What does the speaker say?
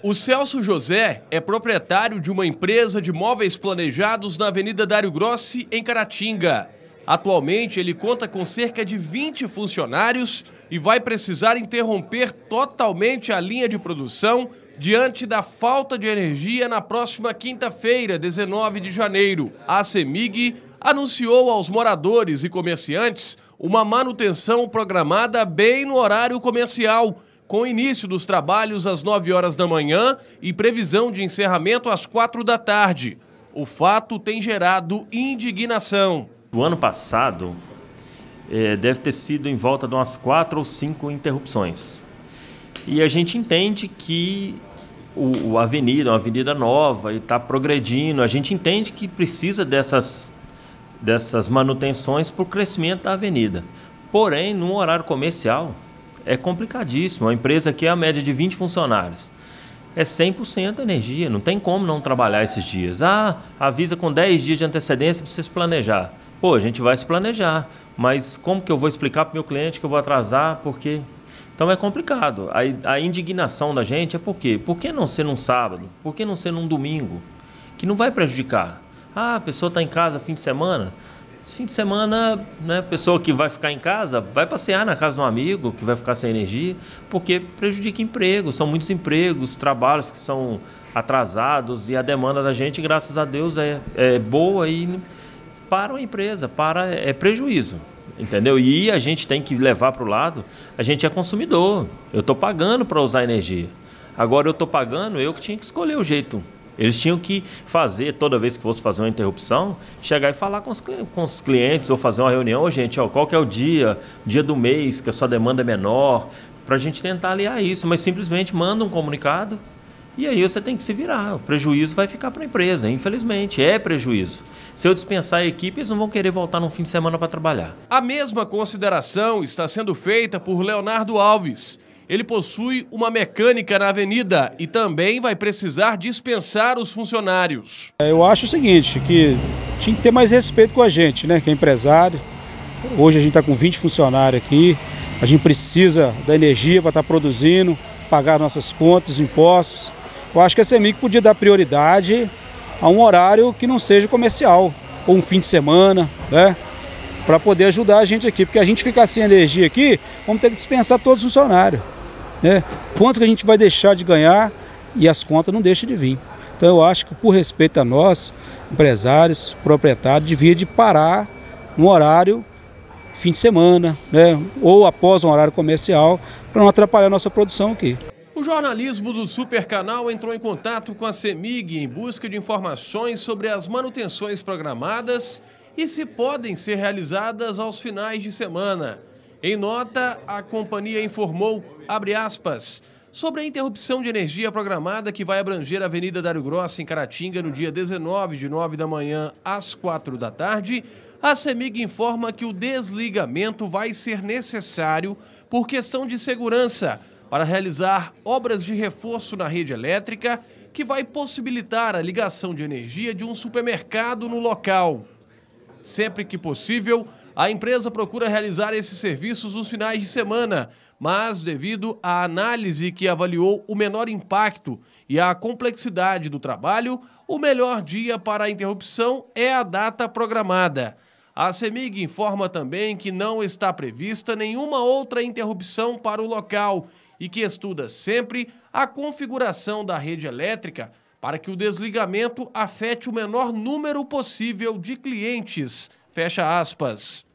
O Celso José é proprietário de uma empresa de móveis planejados na Avenida Dário Grossi, em Caratinga. Atualmente, ele conta com cerca de 20 funcionários e vai precisar interromper totalmente a linha de produção diante da falta de energia na próxima quinta-feira, 19 de janeiro. A CEMIG anunciou aos moradores e comerciantes uma manutenção programada bem no horário comercial com início dos trabalhos às 9 horas da manhã e previsão de encerramento às 4 da tarde. O fato tem gerado indignação. O ano passado é, deve ter sido em volta de umas 4 ou 5 interrupções. E a gente entende que o, o avenida, uma avenida nova, e está progredindo, a gente entende que precisa dessas, dessas manutenções para o crescimento da avenida. Porém, num horário comercial, é complicadíssimo. A empresa aqui é a média de 20 funcionários. É 100% energia, não tem como não trabalhar esses dias. Ah, avisa com 10 dias de antecedência para você se planejar. Pô, a gente vai se planejar, mas como que eu vou explicar para o meu cliente que eu vou atrasar? Porque então é complicado. A, a, indignação da gente é por quê? Por que não ser num sábado? Por que não ser num domingo? Que não vai prejudicar. Ah, a pessoa está em casa fim de semana. Fim de semana, né, pessoa que vai ficar em casa, vai passear na casa de um amigo que vai ficar sem energia, porque prejudica emprego, são muitos empregos, trabalhos que são atrasados e a demanda da gente, graças a Deus, é, é boa e para a empresa, para é prejuízo, entendeu? E a gente tem que levar para o lado, a gente é consumidor, eu estou pagando para usar energia. Agora eu estou pagando, eu que tinha que escolher o jeito eles tinham que fazer, toda vez que fosse fazer uma interrupção, chegar e falar com os, com os clientes ou fazer uma reunião, gente, ó, qual que é o dia, dia do mês, que a sua demanda é menor, para a gente tentar aliar isso, mas simplesmente manda um comunicado e aí você tem que se virar. O prejuízo vai ficar para a empresa, infelizmente, é prejuízo. Se eu dispensar a equipe, eles não vão querer voltar no fim de semana para trabalhar. A mesma consideração está sendo feita por Leonardo Alves ele possui uma mecânica na avenida e também vai precisar dispensar os funcionários. É, eu acho o seguinte, que tinha que ter mais respeito com a gente, né? Que é empresário. Hoje a gente está com 20 funcionários aqui. A gente precisa da energia para estar tá produzindo, pagar nossas contas, impostos. Eu acho que a CEMIC podia dar prioridade a um horário que não seja comercial, ou um fim de semana, né? Para poder ajudar a gente aqui, porque a gente ficar sem energia aqui, vamos ter que dispensar todos os funcionários. Né? que a gente vai deixar de ganhar e as contas não deixam de vir. Então eu acho que por respeito a nós, empresários, proprietários, devia de parar no horário fim de semana, né? ou após um horário comercial, para não atrapalhar a nossa produção aqui. O jornalismo do Supercanal entrou em contato com a CEMIG em busca de informações sobre as manutenções programadas e se podem ser realizadas aos finais de semana. Em nota, a companhia informou, abre aspas, sobre a interrupção de energia programada que vai abranger a Avenida Dário Grossa, em Caratinga, no dia 19, de 9 da manhã às 4 da tarde, a CEMIG informa que o desligamento vai ser necessário por questão de segurança para realizar obras de reforço na rede elétrica que vai possibilitar a ligação de energia de um supermercado no local. Sempre que possível, a empresa procura realizar esses serviços nos finais de semana, mas devido à análise que avaliou o menor impacto e à complexidade do trabalho, o melhor dia para a interrupção é a data programada. A CEMIG informa também que não está prevista nenhuma outra interrupção para o local e que estuda sempre a configuração da rede elétrica para que o desligamento afete o menor número possível de clientes. Fecha aspas.